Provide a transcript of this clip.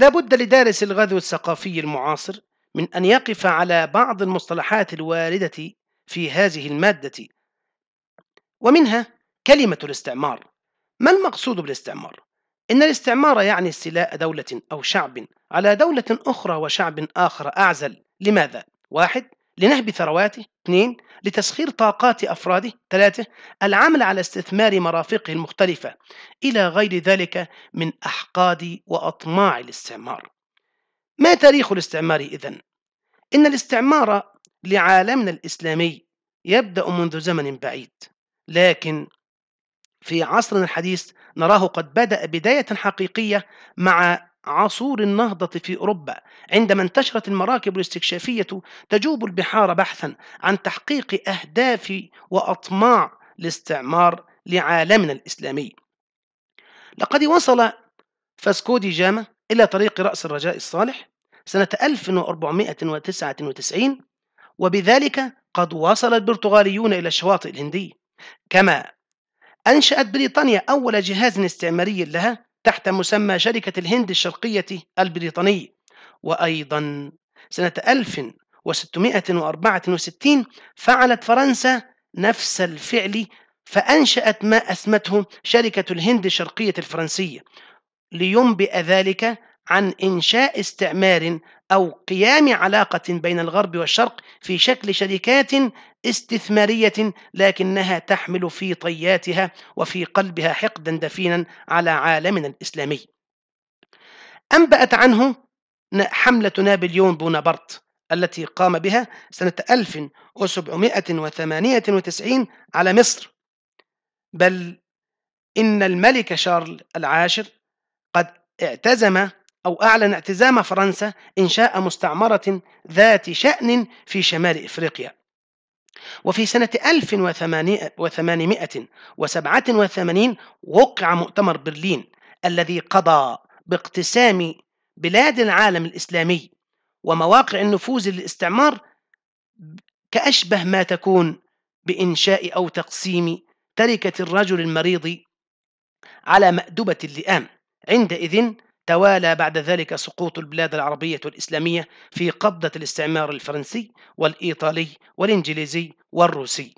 لا بد لدارس الغزو الثقافي المعاصر من أن يقف على بعض المصطلحات الواردة في هذه المادة ومنها كلمة الاستعمار ما المقصود بالاستعمار؟ إن الاستعمار يعني استيلاء دولة أو شعب على دولة أخرى وشعب آخر أعزل لماذا؟ واحد لنهب ثرواته اثنين لتسخير طاقات أفراده ثلاثة العمل على استثمار مرافقه المختلفة إلى غير ذلك من أحقاد وأطماع الاستعمار ما تاريخ الاستعمار إذن؟ إن الاستعمار لعالمنا الإسلامي يبدأ منذ زمن بعيد لكن في عصرنا الحديث نراه قد بدأ بداية حقيقية مع عصور النهضة في أوروبا عندما انتشرت المراكب الاستكشافية تجوب البحار بحثا عن تحقيق أهداف وأطماع الاستعمار لعالمنا الإسلامي لقد وصل فاسكودي جاما إلى طريق رأس الرجاء الصالح سنة 1499 وبذلك قد وصل البرتغاليون إلى الشواطئ الهندية كما أنشأت بريطانيا أول جهاز استعماري لها تحت مسمى شركة الهند الشرقية البريطانية وأيضا سنة 1664 فعلت فرنسا نفس الفعل فأنشأت ما أسمته شركة الهند الشرقية الفرنسية لينبئ ذلك عن إنشاء استعمار أو قيام علاقة بين الغرب والشرق في شكل شركات استثمارية لكنها تحمل في طياتها وفي قلبها حقدا دفينا على عالمنا الإسلامي أنبأت عنه حملة نابليون بونابرت التي قام بها سنة 1798 على مصر بل إن الملك شارل العاشر قد اعتزم أو أعلن اعتزام فرنسا إنشاء مستعمرة ذات شأن في شمال إفريقيا وفي سنة 1887 وقع مؤتمر برلين الذي قضى باقتسام بلاد العالم الإسلامي ومواقع النفوذ للاستعمار كأشبه ما تكون بإنشاء أو تقسيم تركة الرجل المريض على مأدبة اللئام عندئذ توالى بعد ذلك سقوط البلاد العربية الإسلامية في قبضة الاستعمار الفرنسي والإيطالي والإنجليزي والروسي